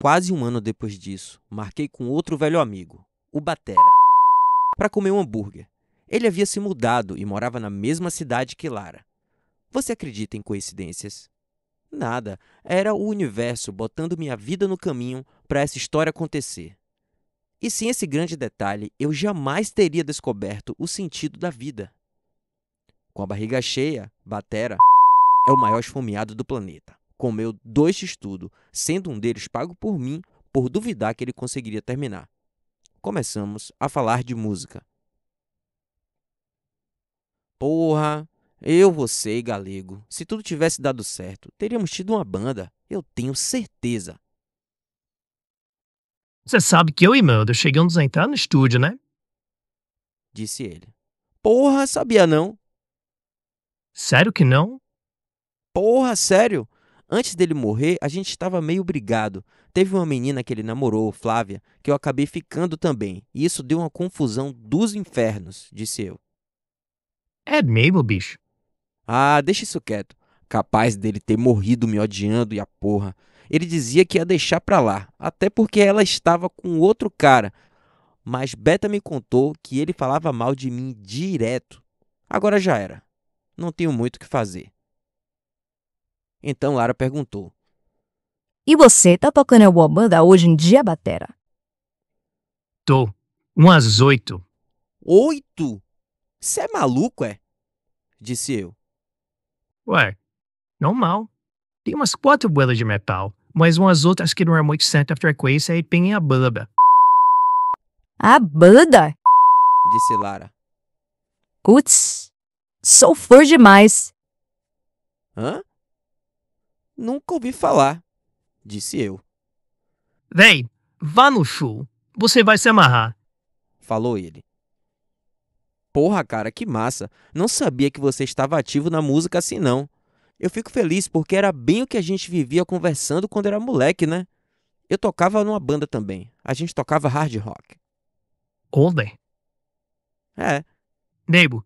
Quase um ano depois disso, marquei com outro velho amigo, o Batera, para comer um hambúrguer. Ele havia se mudado e morava na mesma cidade que Lara. Você acredita em coincidências? Nada, era o universo botando minha vida no caminho para essa história acontecer. E sem esse grande detalhe, eu jamais teria descoberto o sentido da vida. Com a barriga cheia, Batera é o maior esfomeado do planeta comeu dois estudos, sendo um deles pago por mim por duvidar que ele conseguiria terminar. Começamos a falar de música. Porra, eu, você e Galego, se tudo tivesse dado certo, teríamos tido uma banda, eu tenho certeza. Você sabe que eu e Mando chegamos a entrar no estúdio, né? Disse ele. Porra, sabia não. Sério que não? Porra, sério? Antes dele morrer, a gente estava meio brigado. Teve uma menina que ele namorou, Flávia, que eu acabei ficando também. E isso deu uma confusão dos infernos, disse eu. É mesmo, bicho? Ah, deixa isso quieto. Capaz dele ter morrido me odiando e a porra. Ele dizia que ia deixar pra lá, até porque ela estava com outro cara. Mas Beta me contou que ele falava mal de mim direto. Agora já era. Não tenho muito o que fazer. Então Lara perguntou: E você tá tocando a banda hoje em dia, Batera? Tô. Umas oito. Oito? Cê é maluco, é? Disse eu. Ué, normal. Tem umas quatro bandas de metal, mas umas outras que não é muito certa frequência e tem a banda. A banda? Disse Lara. Putz, sou fã demais. Hã? Nunca ouvi falar, disse eu. vem, vá no show. Você vai se amarrar, falou ele. Porra, cara, que massa. Não sabia que você estava ativo na música assim, não. Eu fico feliz porque era bem o que a gente vivia conversando quando era moleque, né? Eu tocava numa banda também. A gente tocava hard rock. Older? É. Nebo,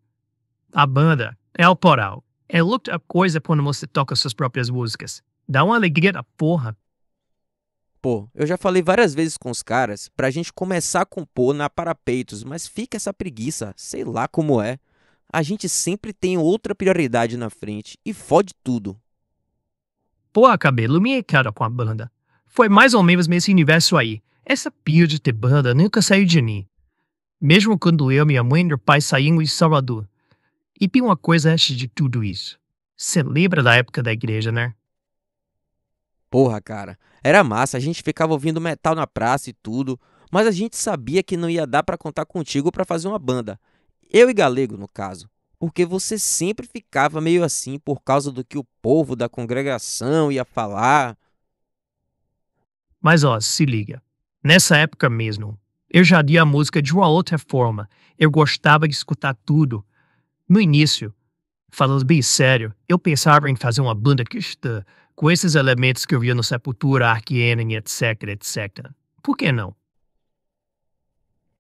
a banda é Poral. É looked up coisa quando você toca suas próprias músicas. Dá uma alegria porra. Pô, eu já falei várias vezes com os caras pra gente começar a compor na Parapeitos, mas fica essa preguiça, sei lá como é. A gente sempre tem outra prioridade na frente e fode tudo. Pô, cabelo me cara com a banda. Foi mais ou menos nesse universo aí. Essa pia de ter banda nunca saiu de mim. Mesmo quando eu, minha mãe e meu pai saímos de Salvador, e tem uma coisa antes de tudo isso. Você lembra da época da igreja, né? Porra, cara. Era massa, a gente ficava ouvindo metal na praça e tudo, mas a gente sabia que não ia dar para contar contigo para fazer uma banda. Eu e Galego, no caso. Porque você sempre ficava meio assim por causa do que o povo da congregação ia falar. Mas ó, se liga. Nessa época mesmo, eu já li a música de uma outra forma. Eu gostava de escutar tudo. No início, falando bem sério, eu pensava em fazer uma banda cristã com esses elementos que eu via no Sepultura, Ark Enemy, etc, etc. Por que não?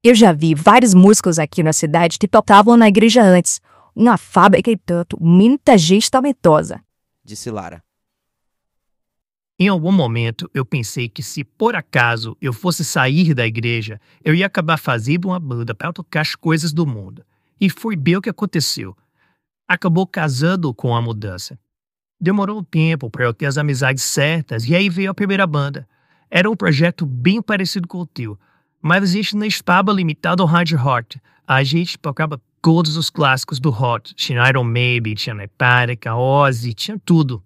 Eu já vi vários músicos aqui na cidade que tocavam na igreja antes. Uma fábrica e tanto, muita gente talentosa. Disse Lara. Em algum momento, eu pensei que se por acaso eu fosse sair da igreja, eu ia acabar fazendo uma banda para tocar as coisas do mundo. E foi bem o que aconteceu. Acabou casando com a mudança. Demorou um tempo para eu ter as amizades certas e aí veio a primeira banda. Era um projeto bem parecido com o teu, mas a gente não estava limitado ao hard rock. A gente tocava todos os clássicos do rock. Tinha Iron Maiden, tinha Metallica, Ozzy, tinha tudo.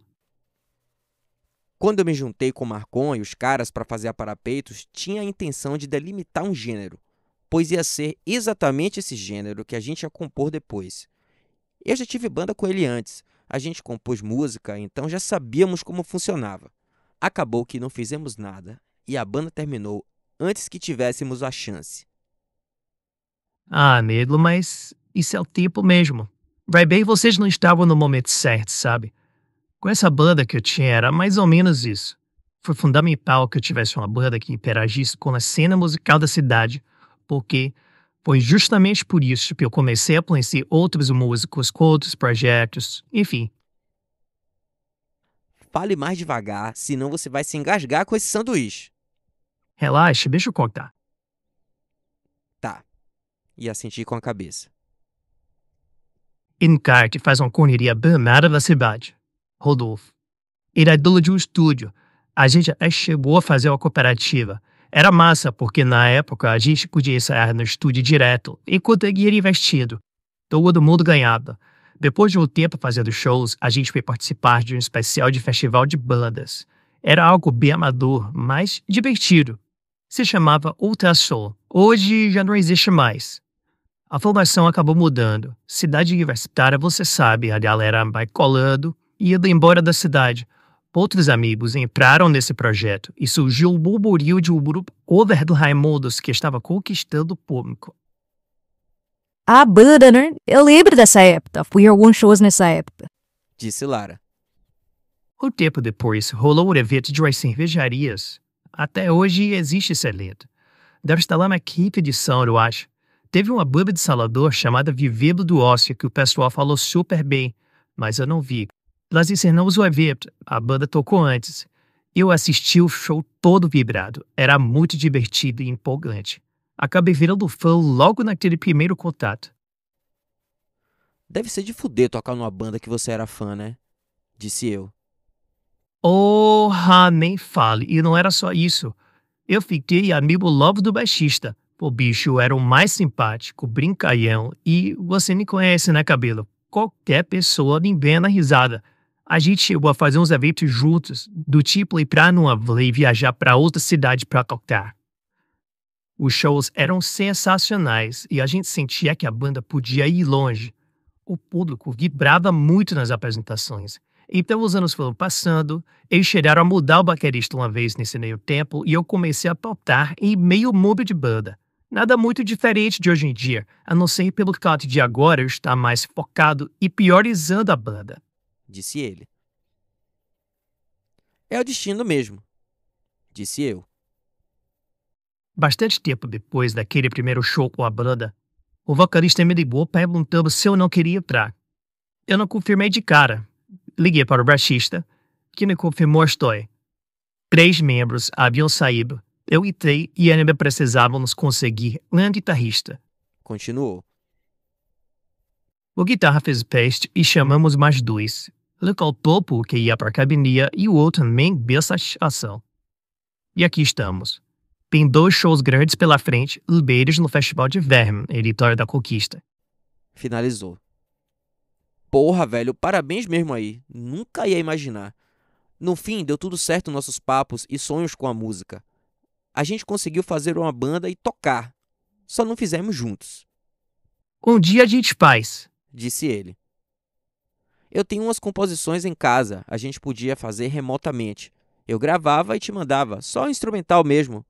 Quando eu me juntei com o Marcon e os caras para fazer a Parapeitos, tinha a intenção de delimitar um gênero, pois ia ser exatamente esse gênero que a gente ia compor depois. Eu já tive banda com ele antes, a gente compôs música, então já sabíamos como funcionava. Acabou que não fizemos nada e a banda terminou antes que tivéssemos a chance. Ah, Negro, mas isso é o tempo mesmo. Vai bem, vocês não estavam no momento certo, sabe? Com essa banda que eu tinha era mais ou menos isso. Foi fundamental que eu tivesse uma banda que interagisse com a cena musical da cidade porque foi justamente por isso que eu comecei a conhecer outros músicos, outros projetos, enfim. Fale mais devagar, senão você vai se engasgar com esse sanduíche. Relaxa, deixa eu cortar Tá. E assenti com a cabeça. Encarte faz uma correria bramada da cidade. Rodolfo. Ele é dono de um estúdio. A gente até chegou a fazer uma cooperativa era massa, porque na época a gente podia sair no estúdio direto e conseguir investido. Todo mundo ganhava. Depois de um tempo fazendo shows, a gente foi participar de um especial de festival de bandas. Era algo bem amador, mas divertido. Se chamava Ultrasol. Hoje já não existe mais. A formação acabou mudando. Cidade universitária, você sabe, a galera vai colando e indo embora da cidade. Outros amigos entraram nesse projeto e surgiu o burburinho de um grupo cover do Raimundos que estava conquistando o público. Ah, banda, né? Eu lembro dessa época. Fui a alguns shows nessa época. Disse Lara. Um tempo depois, rolou o um evento de umas cervejarias. Até hoje existe esse evento. Deve estar lá na quinta edição, eu acho. Teve uma banda de Salvador chamada Vivendo do Ócio que o pessoal falou super bem, mas eu não vi nós ensinamos o evento, a banda tocou antes. Eu assisti o show todo vibrado, era muito divertido e empolgante. Acabei virando fã logo naquele primeiro contato. Deve ser de fuder tocar numa banda que você era fã, né? Disse eu. Porra, oh, nem fale. E não era só isso. Eu fiquei amigo logo do baixista. O bicho era o mais simpático, brincalhão, e você me conhece, né, cabelo? Qualquer pessoa me na risada a gente chegou a fazer uns eventos juntos, do tipo ir para Nuavla e viajar para outra cidade para tocar. Os shows eram sensacionais e a gente sentia que a banda podia ir longe. O público vibrava muito nas apresentações. Então os anos foram passando, eles chegaram a mudar o baquerista uma vez nesse meio tempo e eu comecei a pautar em meio mundo de banda. Nada muito diferente de hoje em dia, a não ser pelo cut de agora eu estar mais focado e priorizando a banda disse ele. É o destino mesmo, disse eu. Bastante tempo depois daquele primeiro show com a banda, o vocalista me ligou perguntando se eu não queria entrar. Eu não confirmei de cara. Liguei para o baixista, que me confirmou a história. Três membros haviam saído. Eu entrei e ainda precisávamos conseguir um guitarrista. Continuou. O guitarra fez teste e chamamos mais dois, local topo que ia para a academia e o outro nem a satisfação. E aqui estamos. Tem dois shows grandes pela frente, Libeiros no Festival de Verme, Editório da Conquista. Finalizou. Porra, velho, parabéns mesmo aí. Nunca ia imaginar. No fim, deu tudo certo nossos papos e sonhos com a música. A gente conseguiu fazer uma banda e tocar. Só não fizemos juntos. Um dia a gente faz, disse ele. Eu tenho umas composições em casa, a gente podia fazer remotamente. Eu gravava e te mandava, só instrumental mesmo.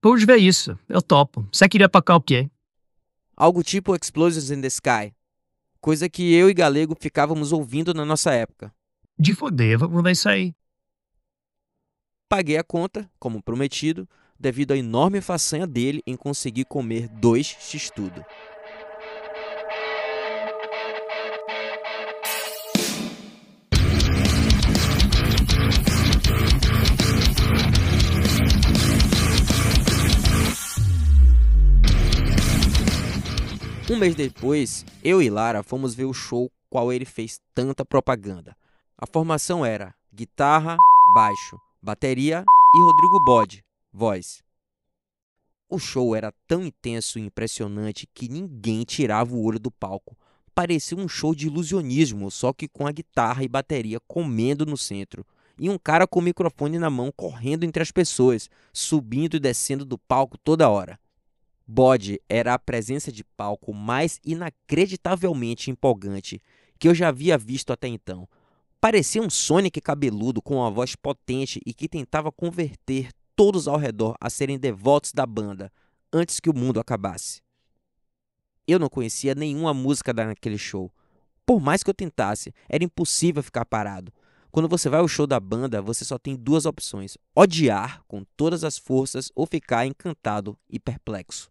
Pois ver isso, eu topo. Você queria tocar o quê? Algo tipo Explosions in the Sky. Coisa que eu e Galego ficávamos ouvindo na nossa época. De foder, vamos ver isso aí. Paguei a conta, como prometido, devido à enorme façanha dele em conseguir comer dois x-tudo. Um mês depois, eu e Lara fomos ver o show qual ele fez tanta propaganda. A formação era guitarra, baixo, bateria e Rodrigo Bode, voz. O show era tão intenso e impressionante que ninguém tirava o olho do palco. Parecia um show de ilusionismo, só que com a guitarra e bateria comendo no centro. E um cara com o microfone na mão correndo entre as pessoas, subindo e descendo do palco toda hora. Bode era a presença de palco mais inacreditavelmente empolgante que eu já havia visto até então. Parecia um Sonic cabeludo com uma voz potente e que tentava converter todos ao redor a serem devotos da banda antes que o mundo acabasse. Eu não conhecia nenhuma música daquele show. Por mais que eu tentasse, era impossível ficar parado. Quando você vai ao show da banda, você só tem duas opções: odiar com todas as forças ou ficar encantado e perplexo.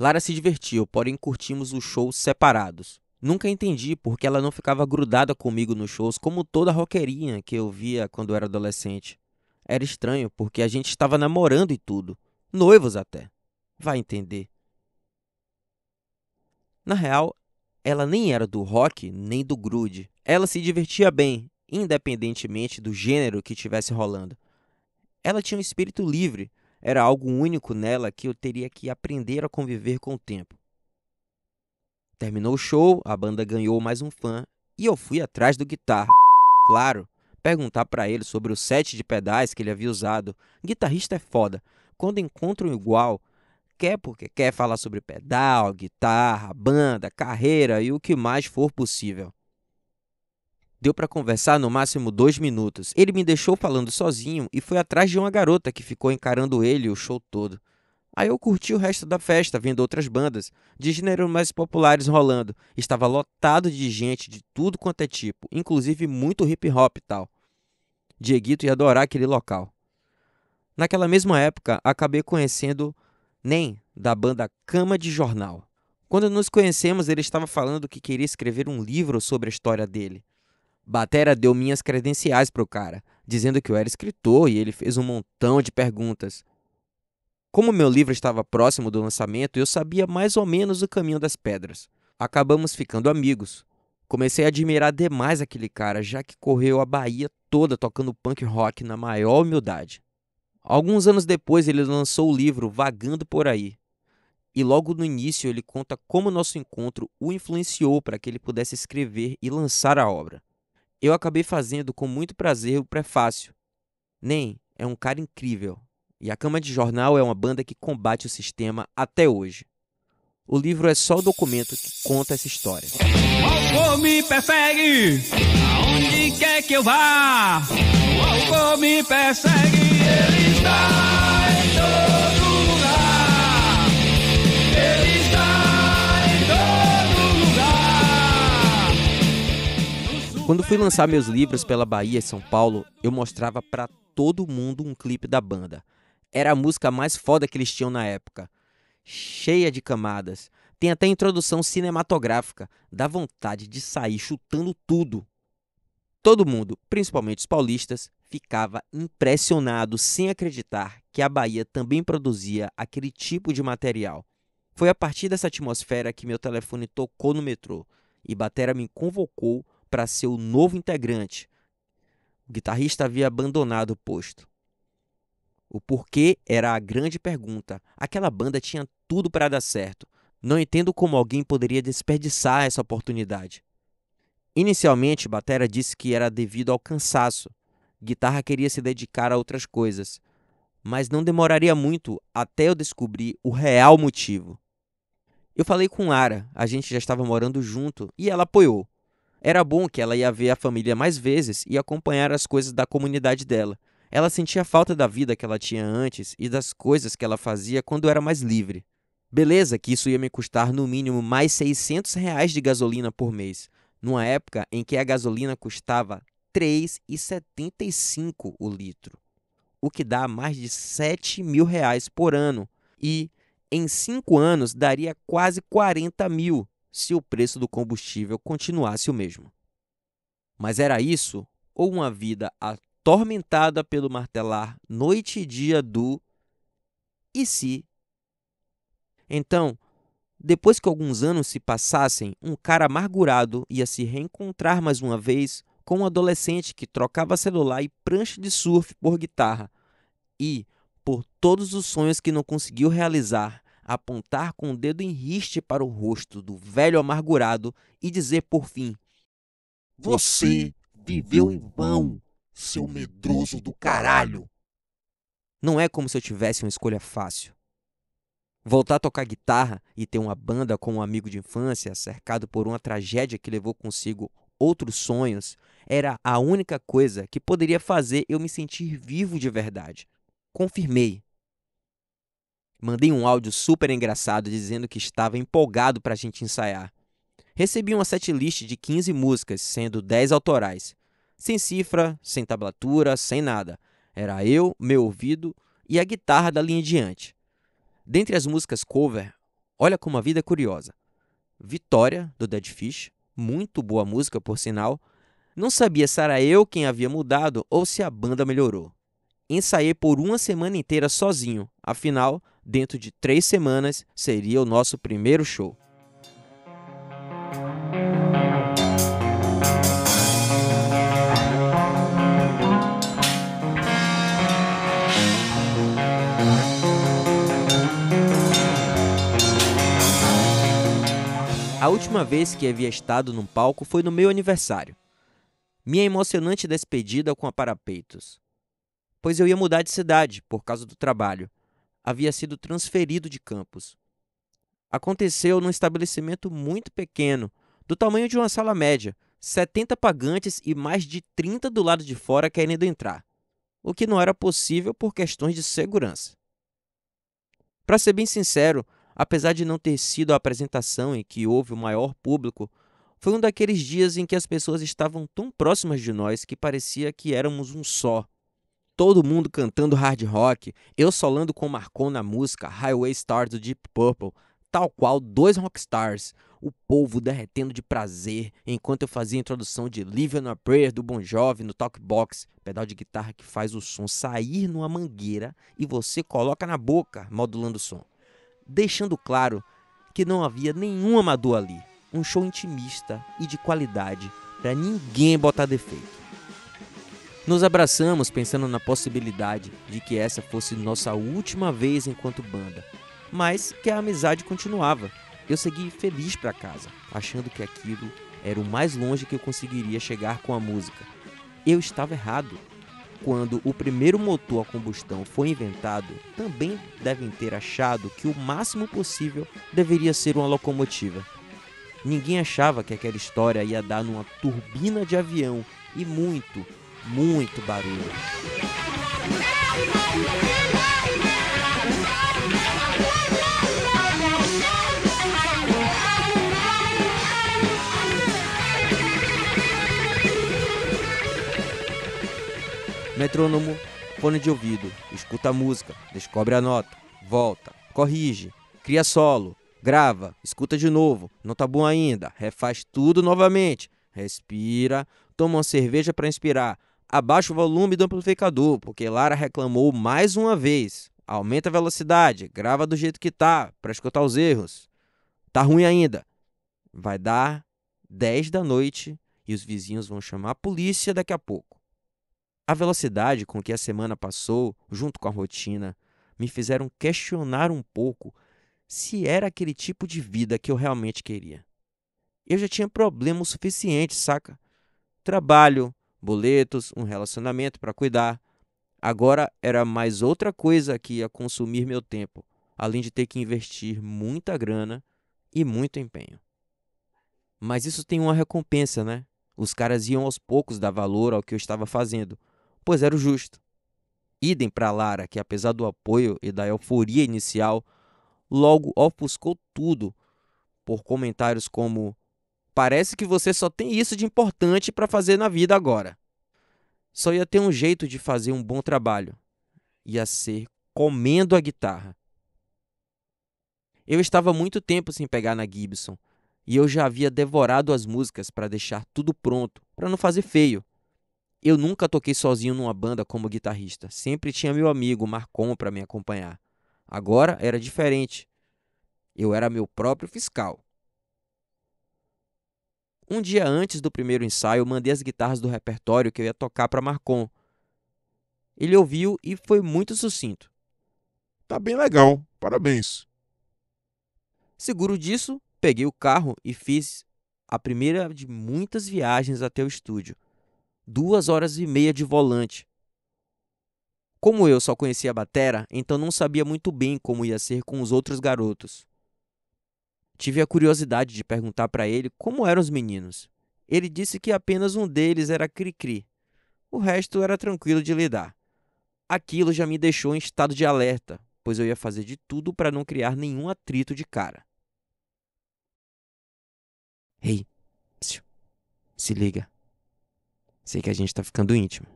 Lara se divertiu, porém curtimos os shows separados. Nunca entendi porque ela não ficava grudada comigo nos shows como toda roqueirinha que eu via quando era adolescente. Era estranho porque a gente estava namorando e tudo, noivos até. Vai entender. Na real, ela nem era do rock nem do grude. Ela se divertia bem, independentemente do gênero que estivesse rolando. Ela tinha um espírito livre, era algo único nela que eu teria que aprender a conviver com o tempo. Terminou o show, a banda ganhou mais um fã e eu fui atrás do guitarra. Claro, perguntar para ele sobre o set de pedais que ele havia usado. Guitarrista é foda. Quando encontra um igual, quer porque quer falar sobre pedal, guitarra, banda, carreira e o que mais for possível. Deu para conversar no máximo dois minutos. Ele me deixou falando sozinho e foi atrás de uma garota que ficou encarando ele o show todo. Aí eu curti o resto da festa, vendo outras bandas, de gêneros mais populares rolando. Estava lotado de gente de tudo quanto é tipo, inclusive muito hip hop e tal. Dieguito ia adorar aquele local. Naquela mesma época, acabei conhecendo Nem, da banda Cama de Jornal. Quando nos conhecemos, ele estava falando que queria escrever um livro sobre a história dele. Batera deu minhas credenciais para o cara, dizendo que eu era escritor e ele fez um montão de perguntas. Como meu livro estava próximo do lançamento, eu sabia mais ou menos o caminho das pedras. Acabamos ficando amigos. Comecei a admirar demais aquele cara, já que correu a Bahia toda tocando punk rock na maior humildade. Alguns anos depois, ele lançou o livro Vagando por Aí. E logo no início, ele conta como nosso encontro o influenciou para que ele pudesse escrever e lançar a obra. Eu acabei fazendo com muito prazer o prefácio. Nem é um cara incrível, e a Cama de Jornal é uma banda que combate o sistema até hoje. O livro é só o documento que conta essa história. O álcool me persegue, aonde quer que eu vá. O álcool me persegue, ele está em todo Quando fui lançar meus livros pela Bahia e São Paulo, eu mostrava para todo mundo um clipe da banda. Era a música mais foda que eles tinham na época. Cheia de camadas. Tem até introdução cinematográfica. Dá vontade de sair chutando tudo. Todo mundo, principalmente os paulistas, ficava impressionado sem acreditar que a Bahia também produzia aquele tipo de material. Foi a partir dessa atmosfera que meu telefone tocou no metrô e Batera me convocou para ser o novo integrante. O guitarrista havia abandonado o posto. O porquê era a grande pergunta. Aquela banda tinha tudo para dar certo. Não entendo como alguém poderia desperdiçar essa oportunidade. Inicialmente, Batera disse que era devido ao cansaço. Guitarra queria se dedicar a outras coisas, mas não demoraria muito até eu descobrir o real motivo. Eu falei com Lara, a gente já estava morando junto e ela apoiou. Era bom que ela ia ver a família mais vezes e acompanhar as coisas da comunidade dela. Ela sentia falta da vida que ela tinha antes e das coisas que ela fazia quando era mais livre. Beleza que isso ia me custar no mínimo mais 600 reais de gasolina por mês, numa época em que a gasolina custava 3,75 o litro, o que dá mais de 7 mil reais por ano e, em 5 anos, daria quase 40 mil, se o preço do combustível continuasse o mesmo. Mas era isso ou uma vida atormentada pelo martelar noite e dia do e se? Então, depois que alguns anos se passassem, um cara amargurado ia se reencontrar mais uma vez com um adolescente que trocava celular e prancha de surf por guitarra. E, por todos os sonhos que não conseguiu realizar, apontar com o dedo em riste para o rosto do velho amargurado e dizer por fim: Você viveu em vão, seu medroso do caralho! Não é como se eu tivesse uma escolha fácil. Voltar a tocar guitarra e ter uma banda com um amigo de infância, cercado por uma tragédia que levou consigo outros sonhos, era a única coisa que poderia fazer eu me sentir vivo de verdade. Confirmei Mandei um áudio super engraçado dizendo que estava empolgado para a gente ensaiar. Recebi uma setlist de 15 músicas, sendo 10 autorais. Sem cifra, sem tablatura, sem nada. Era eu, meu ouvido e a guitarra da linha diante. Dentre as músicas cover, olha como a vida é curiosa. Vitória, do Dead Fish, muito boa música por sinal. Não sabia se era eu quem havia mudado ou se a banda melhorou. Ensaiei por uma semana inteira sozinho, afinal, dentro de três semanas seria o nosso primeiro show. A última vez que havia estado num palco foi no meu aniversário. Minha emocionante despedida com a Parapeitos. Pois eu ia mudar de cidade por causa do trabalho havia sido transferido de campus. Aconteceu num estabelecimento muito pequeno, do tamanho de uma sala média, 70 pagantes e mais de 30 do lado de fora querendo entrar, o que não era possível por questões de segurança. Para ser bem sincero, apesar de não ter sido a apresentação em que houve o maior público, foi um daqueles dias em que as pessoas estavam tão próximas de nós que parecia que éramos um só todo mundo cantando hard rock, eu solando com Marcon na música Highway Star do Deep Purple, tal qual dois rockstars, o povo derretendo de prazer enquanto eu fazia a introdução de Live on a Prayer do Bon Jovi no talk box, pedal de guitarra que faz o som sair numa mangueira e você coloca na boca, modulando o som. Deixando claro que não havia nenhum amador ali, um show intimista e de qualidade para ninguém botar defeito. Nos abraçamos pensando na possibilidade de que essa fosse nossa última vez enquanto banda, mas que a amizade continuava. Eu segui feliz para casa, achando que aquilo era o mais longe que eu conseguiria chegar com a música. Eu estava errado. Quando o primeiro motor a combustão foi inventado, também devem ter achado que o máximo possível deveria ser uma locomotiva. Ninguém achava que aquela história ia dar numa turbina de avião e muito, muito barulho. Metrônomo, fone de ouvido, escuta a música, descobre a nota, volta, corrige, cria solo, grava, escuta de novo, não tá bom ainda, refaz tudo novamente, respira, toma uma cerveja para inspirar, abaixa o volume do amplificador, porque Lara reclamou mais uma vez. Aumenta a velocidade, grava do jeito que tá, para escutar os erros. Tá ruim ainda. Vai dar 10 da noite e os vizinhos vão chamar a polícia daqui a pouco. A velocidade com que a semana passou, junto com a rotina, me fizeram questionar um pouco se era aquele tipo de vida que eu realmente queria. Eu já tinha problemas suficientes, saca? Trabalho, boletos, um relacionamento para cuidar. Agora era mais outra coisa que ia consumir meu tempo, além de ter que investir muita grana e muito empenho. Mas isso tem uma recompensa, né? Os caras iam aos poucos dar valor ao que eu estava fazendo, pois era o justo. Idem para Lara, que apesar do apoio e da euforia inicial, logo ofuscou tudo por comentários como Parece que você só tem isso de importante para fazer na vida agora. Só ia ter um jeito de fazer um bom trabalho. Ia ser comendo a guitarra. Eu estava muito tempo sem pegar na Gibson e eu já havia devorado as músicas para deixar tudo pronto, para não fazer feio. Eu nunca toquei sozinho numa banda como guitarrista, sempre tinha meu amigo Marcon para me acompanhar. Agora era diferente. Eu era meu próprio fiscal. Um dia antes do primeiro ensaio, mandei as guitarras do repertório que eu ia tocar para Marcon. Ele ouviu e foi muito sucinto. Tá bem legal, parabéns. Seguro disso, peguei o carro e fiz a primeira de muitas viagens até o estúdio. Duas horas e meia de volante. Como eu só conhecia a batera, então não sabia muito bem como ia ser com os outros garotos. Tive a curiosidade de perguntar para ele como eram os meninos. Ele disse que apenas um deles era cri-cri. O resto era tranquilo de lidar. Aquilo já me deixou em estado de alerta, pois eu ia fazer de tudo para não criar nenhum atrito de cara. Ei, hey, se liga. Sei que a gente tá ficando íntimo.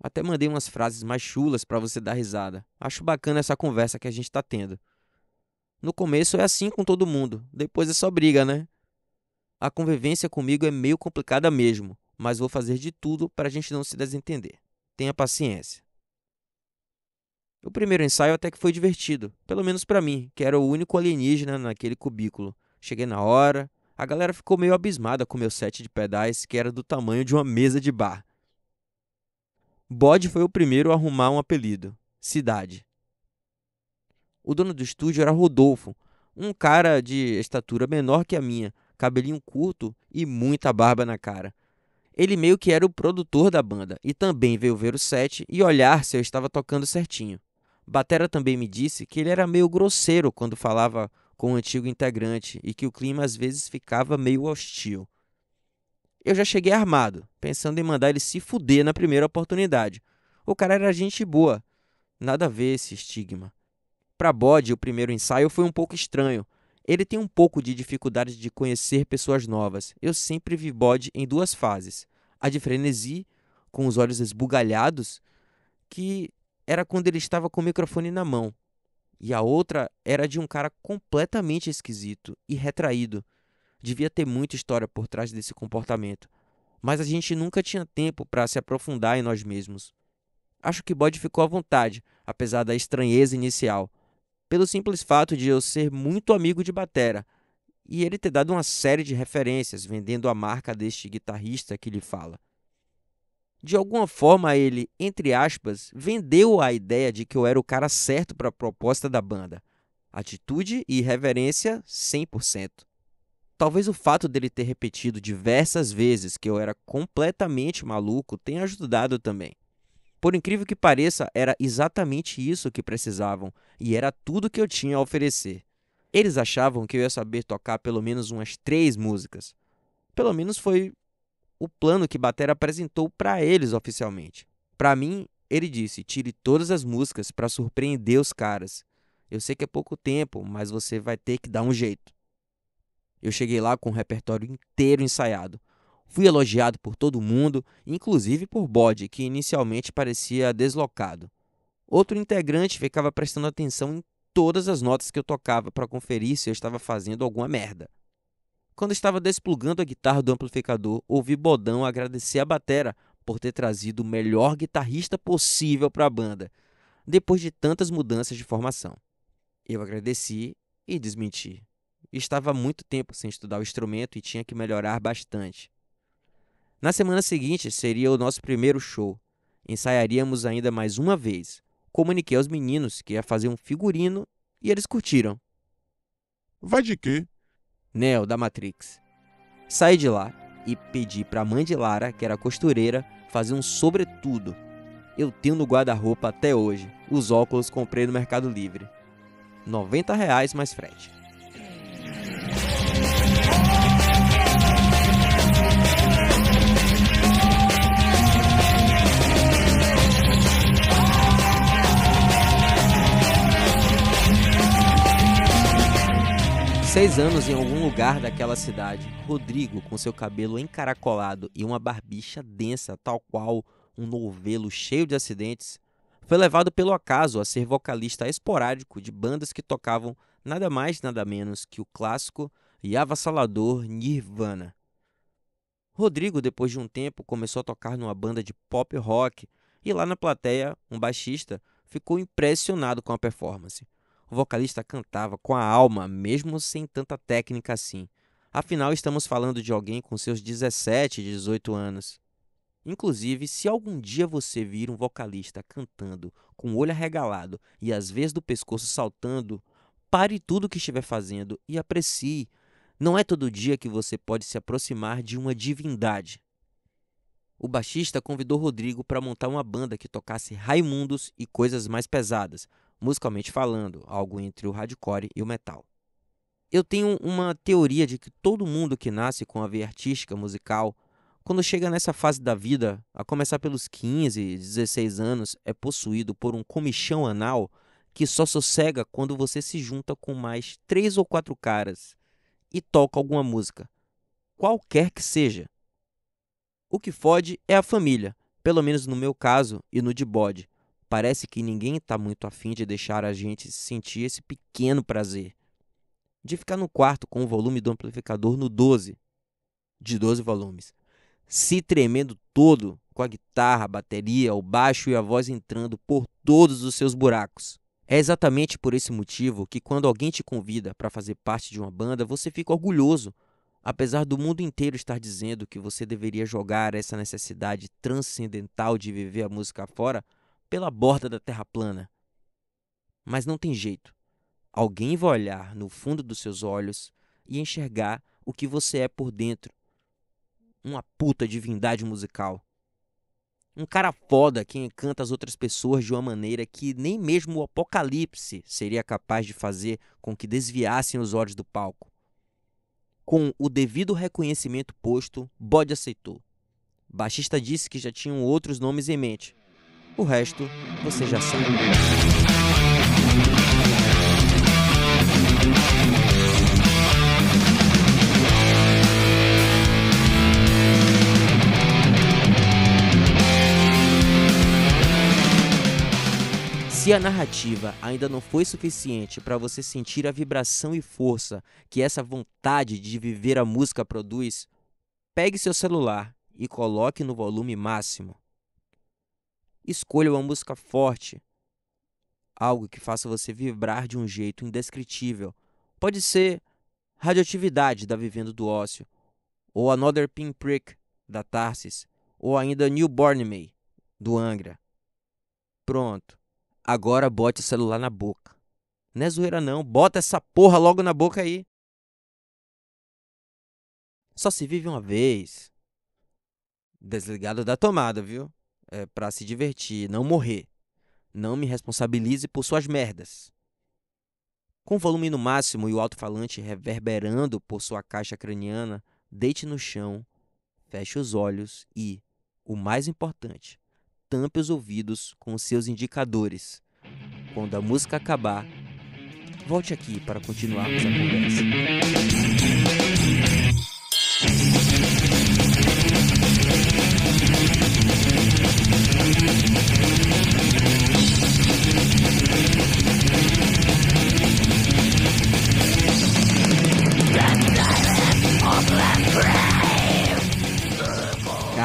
Até mandei umas frases mais chulas para você dar risada. Acho bacana essa conversa que a gente tá tendo. No começo é assim com todo mundo, depois é só briga, né? A convivência comigo é meio complicada mesmo, mas vou fazer de tudo para a gente não se desentender. Tenha paciência. O primeiro ensaio até que foi divertido, pelo menos para mim, que era o único alienígena naquele cubículo. Cheguei na hora, a galera ficou meio abismada com meu set de pedais, que era do tamanho de uma mesa de bar. Bode foi o primeiro a arrumar um apelido: Cidade. O dono do estúdio era Rodolfo, um cara de estatura menor que a minha, cabelinho curto e muita barba na cara. Ele meio que era o produtor da banda e também veio ver o set e olhar se eu estava tocando certinho. Batera também me disse que ele era meio grosseiro quando falava com o antigo integrante e que o clima às vezes ficava meio hostil. Eu já cheguei armado, pensando em mandar ele se fuder na primeira oportunidade. O cara era gente boa. Nada a ver esse estigma. Para Bode, o primeiro ensaio foi um pouco estranho. Ele tem um pouco de dificuldade de conhecer pessoas novas. Eu sempre vi Bode em duas fases: a de frenesi, com os olhos esbugalhados, que era quando ele estava com o microfone na mão, e a outra era de um cara completamente esquisito e retraído. Devia ter muita história por trás desse comportamento, mas a gente nunca tinha tempo para se aprofundar em nós mesmos. Acho que Bode ficou à vontade, apesar da estranheza inicial pelo simples fato de eu ser muito amigo de Batera e ele ter dado uma série de referências vendendo a marca deste guitarrista que lhe fala. De alguma forma, ele, entre aspas, vendeu a ideia de que eu era o cara certo para a proposta da banda. Atitude e reverência 100%. Talvez o fato dele ter repetido diversas vezes que eu era completamente maluco tenha ajudado também. Por incrível que pareça, era exatamente isso que precisavam e era tudo que eu tinha a oferecer. Eles achavam que eu ia saber tocar pelo menos umas três músicas. Pelo menos foi o plano que Batera apresentou para eles oficialmente. Para mim, ele disse: tire todas as músicas para surpreender os caras. Eu sei que é pouco tempo, mas você vai ter que dar um jeito. Eu cheguei lá com o repertório inteiro ensaiado, Fui elogiado por todo mundo, inclusive por Bode, que inicialmente parecia deslocado. Outro integrante ficava prestando atenção em todas as notas que eu tocava para conferir se eu estava fazendo alguma merda. Quando estava desplugando a guitarra do amplificador, ouvi Bodão agradecer a batera por ter trazido o melhor guitarrista possível para a banda, depois de tantas mudanças de formação. Eu agradeci e desmenti. Estava muito tempo sem estudar o instrumento e tinha que melhorar bastante. Na semana seguinte seria o nosso primeiro show. Ensaiaríamos ainda mais uma vez. Comuniquei aos meninos que ia fazer um figurino e eles curtiram. Vai de quê? Neo da Matrix. Saí de lá e pedi para a mãe de Lara, que era costureira, fazer um sobretudo. Eu tenho no guarda-roupa até hoje. Os óculos comprei no Mercado Livre. R$ reais mais frete. 16 anos em algum lugar daquela cidade, Rodrigo, com seu cabelo encaracolado e uma barbicha densa, tal qual um novelo cheio de acidentes, foi levado pelo acaso a ser vocalista esporádico de bandas que tocavam nada mais nada menos que o clássico e avassalador Nirvana. Rodrigo, depois de um tempo, começou a tocar numa banda de pop rock e lá na plateia, um baixista ficou impressionado com a performance. O vocalista cantava com a alma, mesmo sem tanta técnica assim. Afinal, estamos falando de alguém com seus 17, 18 anos. Inclusive, se algum dia você vir um vocalista cantando com o olho arregalado e às vezes do pescoço saltando, pare tudo o que estiver fazendo e aprecie. Não é todo dia que você pode se aproximar de uma divindade. O baixista convidou Rodrigo para montar uma banda que tocasse Raimundos e coisas mais pesadas, musicalmente falando, algo entre o hardcore e o metal. Eu tenho uma teoria de que todo mundo que nasce com a veia artística musical, quando chega nessa fase da vida, a começar pelos 15, 16 anos, é possuído por um comichão anal que só sossega quando você se junta com mais três ou quatro caras e toca alguma música, qualquer que seja. O que fode é a família, pelo menos no meu caso e no de bode, Parece que ninguém está muito afim de deixar a gente sentir esse pequeno prazer de ficar no quarto com o volume do amplificador no 12, de 12 volumes, se tremendo todo com a guitarra, a bateria, o baixo e a voz entrando por todos os seus buracos. É exatamente por esse motivo que quando alguém te convida para fazer parte de uma banda, você fica orgulhoso, apesar do mundo inteiro estar dizendo que você deveria jogar essa necessidade transcendental de viver a música fora pela borda da terra plana. Mas não tem jeito. Alguém vai olhar no fundo dos seus olhos e enxergar o que você é por dentro. Uma puta divindade musical. Um cara foda que encanta as outras pessoas de uma maneira que nem mesmo o apocalipse seria capaz de fazer com que desviassem os olhos do palco. Com o devido reconhecimento posto, Bode aceitou. Baixista disse que já tinham outros nomes em mente, o resto você já sabe. Se a narrativa ainda não foi suficiente para você sentir a vibração e força que essa vontade de viver a música produz, pegue seu celular e coloque no volume máximo. Escolha uma música forte, algo que faça você vibrar de um jeito indescritível. Pode ser Radioatividade da Vivendo do Ócio, ou Another Pinprick da Tarsis, ou ainda Newborn Me do Angra. Pronto. Agora bote o celular na boca. Não é zoeira não, bota essa porra logo na boca aí. Só se vive uma vez. Desligado da tomada, viu? é, para se divertir, não morrer. Não me responsabilize por suas merdas. Com o volume no máximo e o alto-falante reverberando por sua caixa craniana, deite no chão, feche os olhos e, o mais importante, tampe os ouvidos com os seus indicadores. Quando a música acabar, volte aqui para continuarmos a conversa.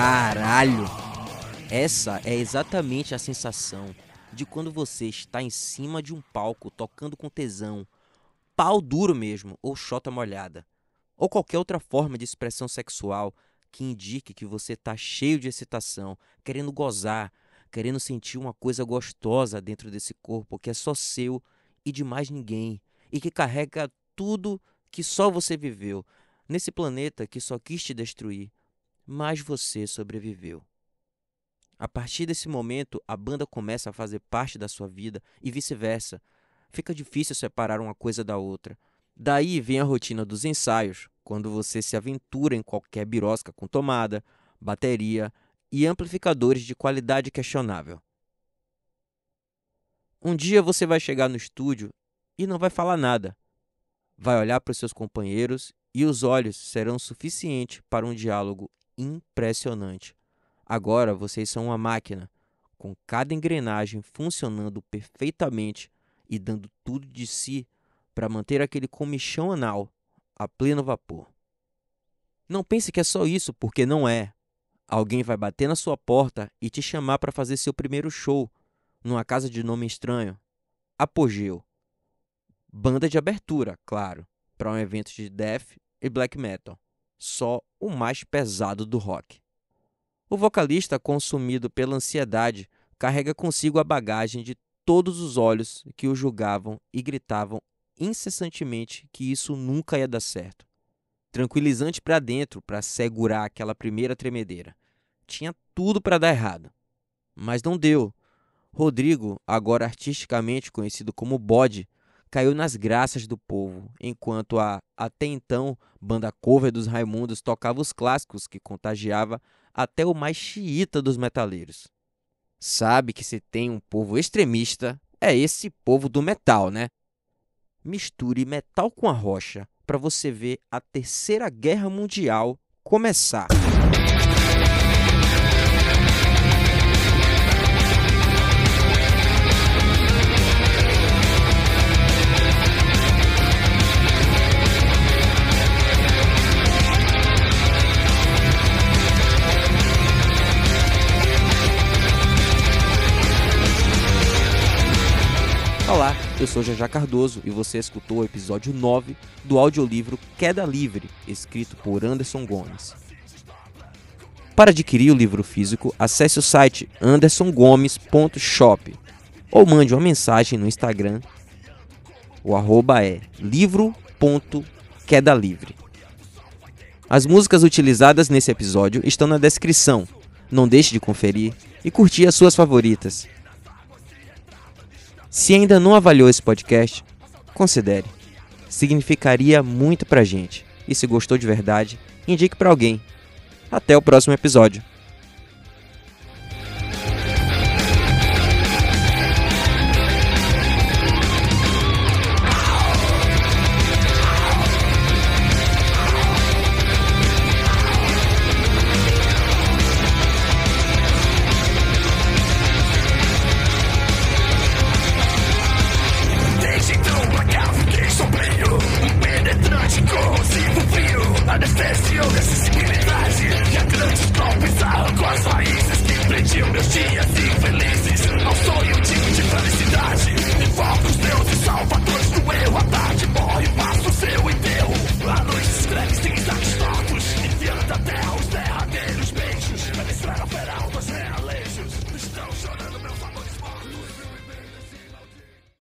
Caralho! Essa é exatamente a sensação de quando você está em cima de um palco tocando com tesão, pau duro mesmo, ou chota molhada, ou qualquer outra forma de expressão sexual que indique que você está cheio de excitação, querendo gozar, querendo sentir uma coisa gostosa dentro desse corpo que é só seu e de mais ninguém, e que carrega tudo que só você viveu, nesse planeta que só quis te destruir, mas você sobreviveu. A partir desse momento, a banda começa a fazer parte da sua vida e vice-versa. Fica difícil separar uma coisa da outra. Daí vem a rotina dos ensaios, quando você se aventura em qualquer birosca com tomada, bateria e amplificadores de qualidade questionável. Um dia você vai chegar no estúdio e não vai falar nada. Vai olhar para os seus companheiros e os olhos serão suficiente para um diálogo impressionante. Agora vocês são uma máquina, com cada engrenagem funcionando perfeitamente e dando tudo de si para manter aquele comichão anal a pleno vapor. Não pense que é só isso, porque não é. Alguém vai bater na sua porta e te chamar para fazer seu primeiro show numa casa de nome estranho. Apogeu. Banda de abertura, claro, para um evento de death e black metal só o mais pesado do rock. O vocalista, consumido pela ansiedade, carrega consigo a bagagem de todos os olhos que o julgavam e gritavam incessantemente que isso nunca ia dar certo. Tranquilizante para dentro para segurar aquela primeira tremedeira. Tinha tudo para dar errado, mas não deu. Rodrigo, agora artisticamente conhecido como Bode, caiu nas graças do povo, enquanto a até então banda cover dos Raimundos tocava os clássicos que contagiava até o mais xiita dos metaleiros. Sabe que se tem um povo extremista, é esse povo do metal, né? Misture metal com a rocha para você ver a Terceira Guerra Mundial começar. Eu sou Jajá Cardoso e você escutou o episódio 9 do audiolivro Queda Livre, escrito por Anderson Gomes. Para adquirir o livro físico, acesse o site andersongomes.shop ou mande uma mensagem no Instagram. O arroba é livro.quedalivre. As músicas utilizadas nesse episódio estão na descrição. Não deixe de conferir e curtir as suas favoritas. Se ainda não avaliou esse podcast, considere. Significaria muito pra gente. E se gostou de verdade, indique para alguém. Até o próximo episódio.